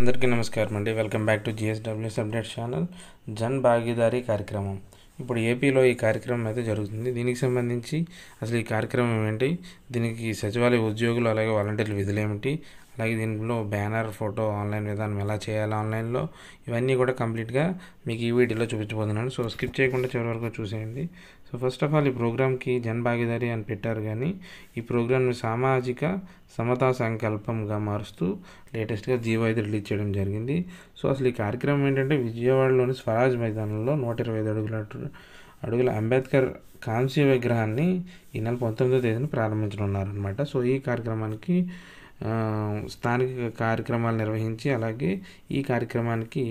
అందరికీ నమస్కారం అండి welcome back to GSWS update channel Jan Bhagidari కార్యక్రమం ఇప్పుడు ఏపీలో ఈ కార్యక్రమం అయితే జరుగుతుంది దీనికి సంబంధించి అసలు ఈ కార్యక్రమం ఏంటి దీనికి సచివాలయ ఉద్యోగులు అలాగే వాలంటీర్ల విధులు ఏమిటి అలాగే దీనిలో బ్యానర్ ఫోటో ఆన్లైన్ విధానం ఎలా చేయాలి ఆన్లైన్లో ఇవన్నీ కూడా కంప్లీట్గా మీకు ఈ వీడియోలో చూపించబోతున్నాను సో స్కిప్ చేయకుండా చివరి వరకు చూసేయండి సో ఫస్ట్ ఆఫ్ ఆల్ ఈ ప్రోగ్రామ్కి జన్ భాగీదారి అని పెట్టారు కానీ ఈ ప్రోగ్రామ్ని సామాజిక సమతా సంకల్పంగా మారుస్తూ లేటెస్ట్గా జీవో అయితే రిలీజ్ చేయడం జరిగింది సో అసలు ఈ కార్యక్రమం ఏంటంటే విజయవాడలోని స్వరాజ్ మైదానంలో నూట ఇరవై ఐదు అడుగుల అడుగుల అంబేద్కర్ కాంస్య విగ్రహాన్ని ఈ నెల పంతొమ్మిదో తేదీన ప్రారంభించనున్నారనమాట సో ఈ కార్యక్రమానికి స్థానిక కార్యక్రమాలు నిర్వహించి అలాగే ఈ కార్యక్రమానికి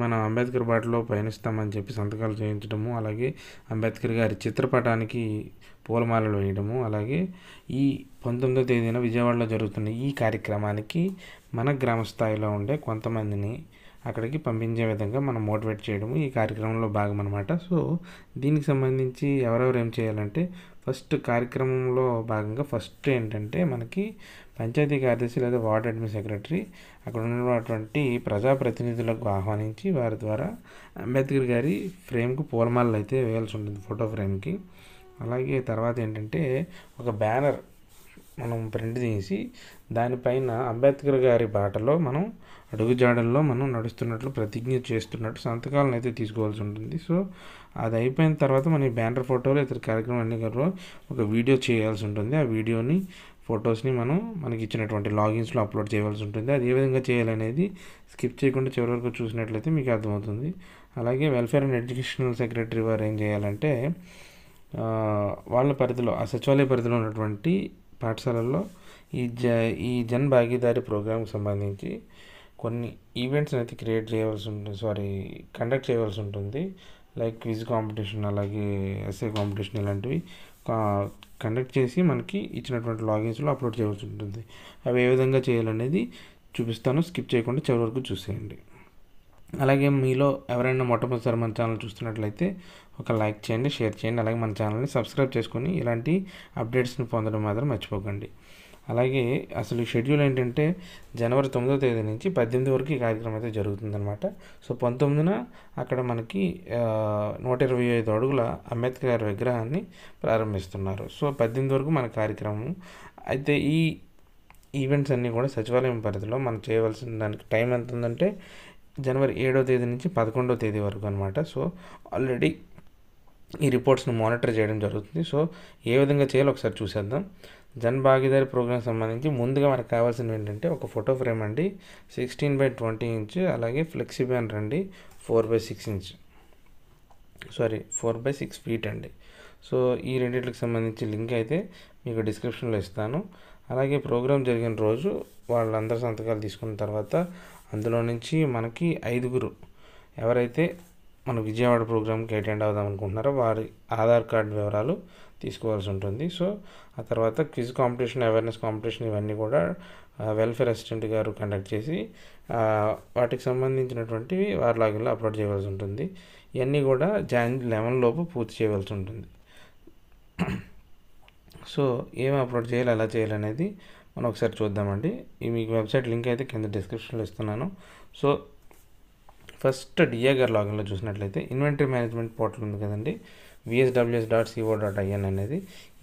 మనం అంబేద్కర్ బాటలో పయనిస్తామని చెప్పి సంతకాలు చేయించడము అలాగే అంబేద్కర్ గారి చిత్రపటానికి పూలమాలలు వేయడము అలాగే ఈ పంతొమ్మిదో తేదీన విజయవాడలో జరుగుతున్న ఈ కార్యక్రమానికి మన గ్రామ స్థాయిలో ఉండే కొంతమందిని అక్కడికి పంపించే విధంగా మనం మోటివేట్ చేయడము ఈ కార్యక్రమంలో భాగం అనమాట సో దీనికి సంబంధించి ఎవరెవరు ఏం చేయాలంటే ఫస్ట్ కార్యక్రమంలో భాగంగా ఫస్ట్ ఏంటంటే మనకి పంచాయతీ కార్యదర్శి లేదా వార్డ్ అడ్మిన్ సెక్రటరీ అక్కడ ఉన్నటువంటి ప్రజాప్రతినిధులకు ఆహ్వానించి వారి ద్వారా అంబేద్కర్ గారి ఫ్రేమ్కి పూలమాలలు అయితే వేయాల్సి ఉంటుంది ఫోటో ఫ్రేమ్కి అలాగే తర్వాత ఏంటంటే ఒక బ్యానర్ మనం ప్రింట్ తీసి దానిపైన అంబేద్కర్ గారి బాటలో మనం అడుగుజాడల్లో మనం నడుస్తున్నట్లు ప్రతిజ్ఞ చేస్తున్నట్టు సంతకాలను అయితే తీసుకోవాల్సి ఉంటుంది సో అది అయిపోయిన తర్వాత మన బ్యానర్ ఫోటోలు ఇతర కార్యక్రమం అన్ని ఒక వీడియో చేయాల్సి ఉంటుంది ఆ వీడియోని ఫొటోస్ని మనం మనకి ఇచ్చినటువంటి లాగిన్స్లో అప్లోడ్ చేయవలసి ఉంటుంది అది ఏ విధంగా చేయాలనేది స్కిప్ చేయకుండా చివరి వరకు చూసినట్లయితే మీకు అర్థమవుతుంది అలాగే వెల్ఫేర్ అండ్ ఎడ్యుకేషనల్ సెక్రటరీ వారు ఏం చేయాలంటే వాళ్ళ పరిధిలో ఆ సచివాలయ పరిధిలో ఉన్నటువంటి పాఠశాలల్లో ఈ జ ఈ జన్ భాగీదారి ప్రోగ్రామ్కి సంబంధించి కొన్ని ఈవెంట్స్ అయితే క్రియేట్ చేయవలసి ఉంటుంది సారీ కండక్ట్ చేయవలసి ఉంటుంది లైక్ క్విజ్ కాంపిటీషన్ అలాగే ఎస్ఏ కాంపిటీషన్ ఇలాంటివి కండక్ట్ చేసి మనకి ఇచ్చినటువంటి లాగిన్స్లో అప్లోడ్ చేయవలసి ఉంటుంది అవి ఏ విధంగా చేయాలనేది చూపిస్తాను స్కిప్ చేయకుండా చివరి వరకు చూసేయండి అలాగే మీలో ఎవరైనా మొట్టమొదటిసారి మన ఛానల్ చూస్తున్నట్లయితే ఒక లైక్ చేయండి షేర్ చేయండి అలాగే మన ఛానల్ని సబ్స్క్రైబ్ చేసుకొని ఇలాంటి అప్డేట్స్ని పొందడం మాత్రం మర్చిపోకండి అలాగే అసలు షెడ్యూల్ ఏంటంటే జనవరి తొమ్మిదో తేదీ నుంచి పద్దెనిమిది వరకు ఈ కార్యక్రమం అయితే జరుగుతుందనమాట సో పంతొమ్మిదిన అక్కడ మనకి నూట ఇరవై ఐదు అడుగుల అంబేద్కర్ విగ్రహాన్ని ప్రారంభిస్తున్నారు సో పద్దెనిమిది వరకు మన కార్యక్రమం అయితే ఈ ఈవెంట్స్ అన్నీ కూడా సచివాలయం పరిధిలో మనం చేయవలసిన దానికి టైం ఎంత ఉందంటే జనవరి ఏడో తేదీ నుంచి పదకొండవ తేదీ వరకు అనమాట సో ఆల్రెడీ ఈ రిపోర్ట్స్ను మానిటర్ చేయడం జరుగుతుంది సో ఏ విధంగా చేయాలో ఒకసారి చూసేద్దాం జన్ భాగీదారి ప్రోగ్రామ్ సంబంధించి ముందుగా మనకు కావాల్సినవి ఏంటంటే ఒక ఫోటో ఫ్రేమ్ అండి సిక్స్టీన్ బై ట్వంటీ ఇంచ్ అలాగే ఫ్లెక్సీ బ్యానర్ అండి four by six inch sorry four by six feet అండి సో ఈ రెండింటికి సంబంధించి లింక్ అయితే మీకు డిస్క్రిప్షన్లో ఇస్తాను అలాగే ప్రోగ్రామ్ జరిగిన రోజు వాళ్ళందరి సంతకాలు తీసుకున్న తర్వాత అందులో నుంచి మనకి ఐదుగురు ఎవరైతే మన విజయవాడ ప్రోగ్రామ్కి అటెండ్ అవుదాం అనుకుంటున్నారో వారి ఆధార్ కార్డు వివరాలు తీసుకోవాల్సి ఉంటుంది సో ఆ తర్వాత క్విజ్ కాంపిటీషన్ అవేర్నెస్ కాంపిటీషన్ ఇవన్నీ కూడా వెల్ఫేర్ అసిస్టెంట్ గారు కండక్ట్ చేసి వాటికి సంబంధించినటువంటివి వారి లాగిన్లో అప్లోడ్ చేయవలసి ఉంటుంది ఇవన్నీ కూడా జాయిన్ లెవెన్ లోపు పూర్తి చేయవలసి ఉంటుంది సో ఏం అప్లోడ్ చేయాలి ఎలా చేయాలనేది మనం ఒకసారి చూద్దామండి ఈ మీకు వెబ్సైట్ లింక్ అయితే కింద డిస్క్రిప్షన్లో ఇస్తున్నాను సో ఫస్ట్ డిఏగర్ లాగిన్లో చూసినట్లయితే ఇన్వెంటరీ మేనేజ్మెంట్ పోర్టల్ ఉంది కదండి VSWS dot CO dot IN అనేది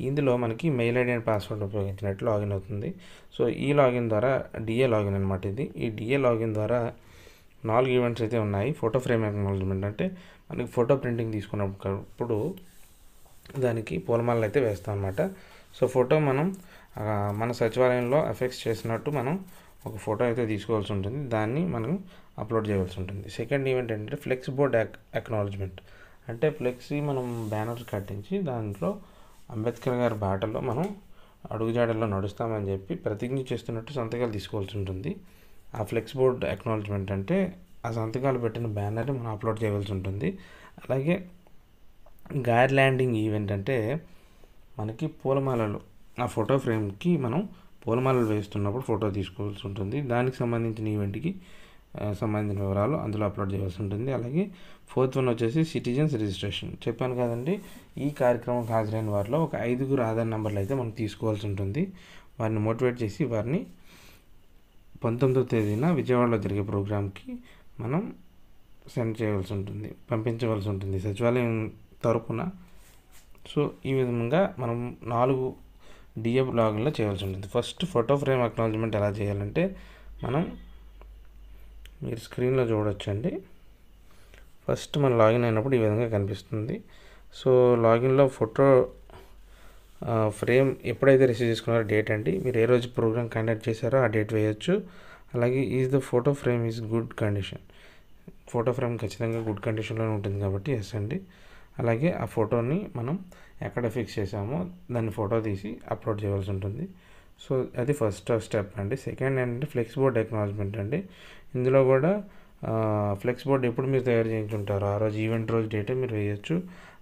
ఇందులో మనకి మెయిల్ ఐడి అండ్ పాస్వర్డ్ ఉపయోగించినట్టు లాగిన్ అవుతుంది సో ఈ లాగిన్ ద్వారా డిఏ లాగిన్ అనమాట ఇది ఈ డిఏ లాగిన్ ద్వారా నాలుగు ఈవెంట్స్ అయితే ఉన్నాయి ఫోటో ఫ్రేమ్ ఎక్నాలజ్మెంట్ అంటే మనకి ఫోటో ప్రింటింగ్ తీసుకున్నప్పుడు దానికి పూలమాలలు అయితే వేస్తాం అనమాట సో ఫోటో మనం మన సచివాలయంలో ఎఫెక్ట్స్ చేసినట్టు మనం ఒక ఫోటో అయితే తీసుకోవాల్సి ఉంటుంది దాన్ని మనం అప్లోడ్ చేయవలసి ఉంటుంది సెకండ్ ఈవెంట్ ఏంటంటే ఫ్లెక్స్ బోర్డ్ ఎక్నాలజ్మెంట్ అంటే ఫ్లెక్సీ మనం బ్యానర్స్ కట్టించి దాంట్లో అంబేద్కర్ గారి బాటలో మనం అడుగుజాడల్లో నడుస్తామని చెప్పి ప్రతిజ్ఞ చేస్తున్నట్టు సంతకాలు తీసుకోవాల్సి ఉంటుంది ఆ ఫ్లెక్స్ బోర్డ్ ఎక్నాలజ్మెంట్ అంటే ఆ సంతకాలు పెట్టిన బ్యానర్ని మనం అప్లోడ్ చేయవలసి ఉంటుంది అలాగే గైడ్ ల్యాండింగ్ ఈవెంట్ అంటే మనకి పూలమాలలు ఆ ఫోటో ఫ్రేమ్కి మనం పూలమాలలు వేస్తున్నప్పుడు ఫోటో తీసుకోవాల్సి ఉంటుంది దానికి సంబంధించిన ఈవెంట్కి సంబంధించిన వివరాలు అందులో అప్లోడ్ చేయాల్సి ఉంటుంది అలాగే ఫోర్త్ వన్ వచ్చేసి సిటిజన్స్ రిజిస్ట్రేషన్ చెప్పాను కదండి ఈ కార్యక్రమం హాజరైన వారిలో ఒక ఐదుగురు ఆధార్ నెంబర్లు అయితే మనం తీసుకోవాల్సి ఉంటుంది వారిని మోటివేట్ చేసి వారిని పంతొమ్మిదో తేదీన విజయవాడలో జరిగే ప్రోగ్రాంకి మనం సెండ్ చేయవలసి ఉంటుంది పంపించవలసి ఉంటుంది సచివాలయం తరపున సో ఈ విధంగా మనం నాలుగు డిఎఫ్ లాగిన్లో చేయాల్సి ఉంటుంది ఫస్ట్ ఫోటో ఫ్రేమ్ అక్నాలజ్మెంట్ ఎలా చేయాలంటే మనం మీరు స్క్రీన్లో చూడొచ్చండి ఫస్ట్ మనం లాగిన్ అయినప్పుడు ఈ విధంగా కనిపిస్తుంది సో లాగిన్లో ఫోటో ఫ్రేమ్ ఎప్పుడైతే రిసీవ్ చేసుకున్నారో డేట్ అండి మీరు ఏ రోజు ప్రోగ్రామ్ కండక్ట్ చేశారో ఆ డేట్ వేయచ్చు అలాగే is the photo frame is good condition photo frame ఖచ్చితంగా గుడ్ కండిషన్లోనే ఉంటుంది కాబట్టి ఎస్ అండి అలాగే ఆ ఫోటోని మనం ఎక్కడ ఫిక్స్ చేసామో దాన్ని ఫోటో తీసి అప్లోడ్ చేయవలసి ఉంటుంది సో అది ఫస్ట్ స్టెప్ అండి సెకండ్ ఏంటంటే ఫ్లెక్స్ బోర్డ్ ఎక్నాలజ్మెంట్ అండి ఇందులో కూడా ఫ్లెక్స్ బోర్డ్ ఎప్పుడు మీరు తయారు చేయించుంటారు ఆ రోజు ఈవెంట్ రోజు డేట్ మీరు వేయచ్చు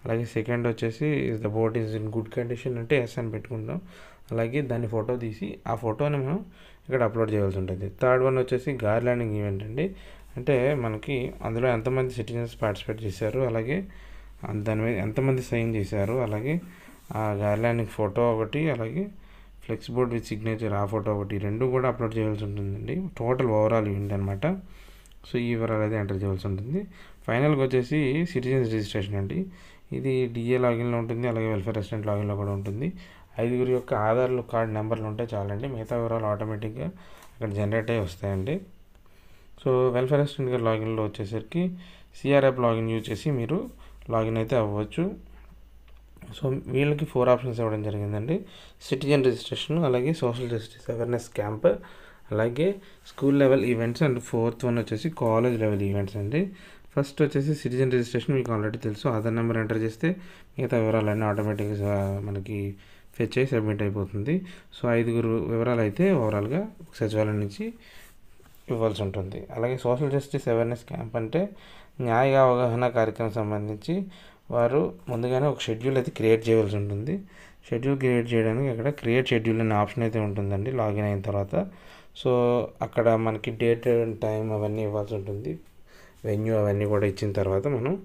అలాగే సెకండ్ వచ్చేసి is the board is in good condition అంటే ఎస్ అని పెట్టుకుంటాం అలాగే దాన్ని ఫోటో తీసి ఆ ఫోటోని మనం ఇక్కడ అప్లోడ్ చేయాల్సి ఉంటుంది థర్డ్ వన్ వచ్చేసి గార్లాండింగ్ ఈవెంట్ అండి అంటే మనకి అందులో ఎంతమంది సిటిజన్స్ పార్టిసిపేట్ చేశారు అలాగే దాని మీద ఎంతమంది సైన్ చేశారు అలాగే ఆ గార్లాండ్కి ఫోటో ఒకటి అలాగే ఫ్లెక్స్ బోర్డ్ విత్ సిగ్నేచర్ ఆ ఫోటో ఒకటి రెండు కూడా అప్లోడ్ చేయాల్సి ఉంటుందండి టోటల్ ఓవరాల్ ఈవెంట్ అనమాట సో ఈ వివరాలు అయితే ఎంటర్ చేయాల్సి ఉంటుంది ఫైనల్గా వచ్చేసి సిటిజన్స్ రిజిస్ట్రేషన్ అండి ఇది డిఏ లాగిన్లో ఉంటుంది అలాగే వెల్ఫేర్ రెసిడెంట్ లాగిన్లో కూడా ఉంటుంది ఐదుగురి యొక్క ఆధార్లు కార్డ్ నెంబర్లు ఉంటే చాలండి మిగతా వివరాలు ఆటోమేటిక్గా అక్కడ జనరేట్ అయ్యి వస్తాయండి సో వెల్ఫేర్ రెసిడెంట్ గారి లాగిన్లో వచ్చేసరికి సిఆర్ఎఫ్ లాగిన్ యూజ్ చేసి మీరు లాగిన్ అయితే అవ్వచ్చు సో వీళ్ళకి ఫోర్ ఆప్షన్స్ ఇవ్వడం జరిగిందండి సిటిజన్ రిజిస్ట్రేషన్ అలాగే సోషల్ జస్టిస్ అవేర్నెస్ క్యాంప్ అలాగే school level events and fourth one వచ్చేసి కాలేజ్ లెవెల్ ఈవెంట్స్ అండి ఫస్ట్ వచ్చేసి సిటిజన్ రిజిస్ట్రేషన్ మీకు ఆల్రెడీ తెలుసు ఆధార్ నెంబర్ ఎంటర్ చేస్తే మిగతా వివరాలన్నీ ఆటోమేటిక్గా మనకి ఫెచ్ అయ్యి సబ్మిట్ అయిపోతుంది సో ఐదుగురు వివరాలు అయితే ఓవరాల్గా సచివాలయం నుంచి ఇవ్వాల్సి ఉంటుంది అలాగే సోషల్ జస్టిస్ అవేర్నెస్ క్యాంప్ అంటే న్యాయ అవగాహన కార్యక్రమం సంబంధించి వారు ముందుగానే ఒక షెడ్యూల్ అయితే క్రియేట్ చేయవలసి ఉంటుంది షెడ్యూల్ క్రియేట్ చేయడానికి అక్కడ క్రియేట్ షెడ్యూల్ అనే ఆప్షన్ అయితే ఉంటుందండి లాగిన్ అయిన తర్వాత సో అక్కడ మనకి డేట్ అండ్ టైం అవన్నీ ఇవ్వాల్సి ఉంటుంది వెన్యూ అవన్నీ కూడా ఇచ్చిన తర్వాత మనం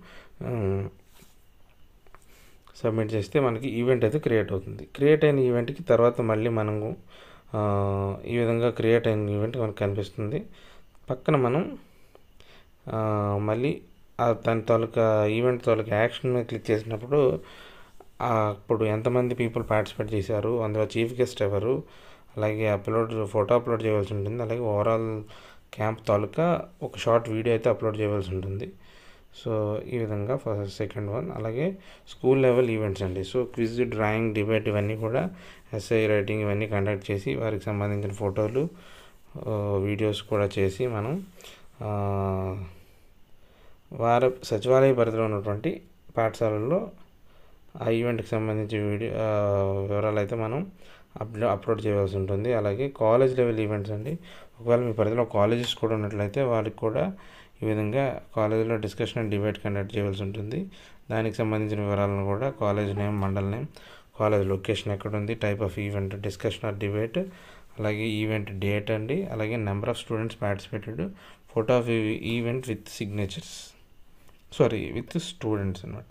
సబ్మిట్ చేస్తే మనకి ఈవెంట్ అయితే క్రియేట్ అవుతుంది క్రియేట్ అయిన ఈవెంట్కి తర్వాత మళ్ళీ మనము ఈ విధంగా క్రియేట్ అయిన ఈవెంట్ మనకు కనిపిస్తుంది పక్కన మనం మళ్ళీ దాని తాలూకా ఈవెంట్ తాలూకా యాక్షన్ మీద క్లిక్ చేసినప్పుడు అప్పుడు ఎంతమంది పీపుల్ పార్టిసిపేట్ చేశారు అందులో చీఫ్ గెస్ట్ ఎవరు అలాగే అప్లోడ్ ఫోటో అప్లోడ్ చేయవలసి ఉంటుంది అలాగే ఓవరాల్ క్యాంప్ తాలూకా ఒక షార్ట్ వీడియో అయితే అప్లోడ్ చేయవలసి ఉంటుంది సో ఈ విధంగా ఫస్ట్ సెకండ్ వన్ అలాగే స్కూల్ లెవెల్ ఈవెంట్స్ అండి సో క్విజ్ డ్రాయింగ్ డిబేట్ ఇవన్నీ కూడా ఎస్ఐ రైటింగ్ ఇవన్నీ కండక్ట్ చేసి వారికి సంబంధించిన ఫోటోలు వీడియోస్ కూడా చేసి మనం వారు సచివాలయ పరిధిలో ఉన్నటువంటి పాఠశాలల్లో ఆ ఈవెంట్కి సంబంధించి వీడియో వివరాలు అయితే మనం అప్లో అప్లోడ్ చేయవలసి ఉంటుంది అలాగే కాలేజ్ లెవెల్ ఈవెంట్స్ అండి ఒకవేళ మీ పరిధిలో కాలేజెస్ కూడా ఉన్నట్లయితే వాళ్ళకి కూడా ఈ విధంగా కాలేజీలో డిస్కషన్ అండ్ డిబేట్ కండక్ట్ చేయవలసి ఉంటుంది దానికి సంబంధించిన వివరాలను కూడా college name mandal name college location ఎక్కడ ఉంది type of event discussion or debate అలాగే ఈవెంట్ డేట్ అండి అలాగే number of students participated photo of event with signatures sorry with students అనమాట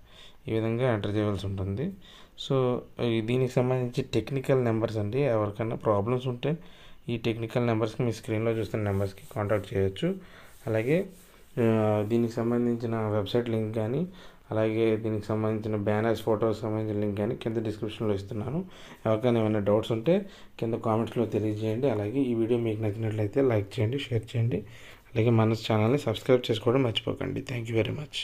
ఈ విధంగా ఎంటర్ చేయవలసి ఉంటుంది సో దీనికి సంబంధించి టెక్నికల్ నెంబర్స్ అండి ఎవరికైనా ప్రాబ్లమ్స్ ఉంటే ఈ టెక్నికల్ నెంబర్స్కి మీ స్క్రీన్లో చూస్తున్న నెంబర్స్కి కాంటాక్ట్ చేయొచ్చు అలాగే దీనికి సంబంధించిన వెబ్సైట్ లింక్ కానీ అలాగే దీనికి సంబంధించిన బ్యానర్స్ ఫోటోస్ సంబంధించిన లింక్ కానీ కింద డిస్క్రిప్షన్లో ఇస్తున్నాను ఎవరికైనా ఏమైనా డౌట్స్ ఉంటే కింద కామెంట్స్లో తెలియజేయండి అలాగే ఈ వీడియో మీకు నచ్చినట్లయితే లైక్ చేయండి షేర్ చేయండి అలాగే మన ఛానల్ని సబ్స్క్రైబ్ చేసుకోవడం మర్చిపోకండి థ్యాంక్ యూ వెరీ మచ్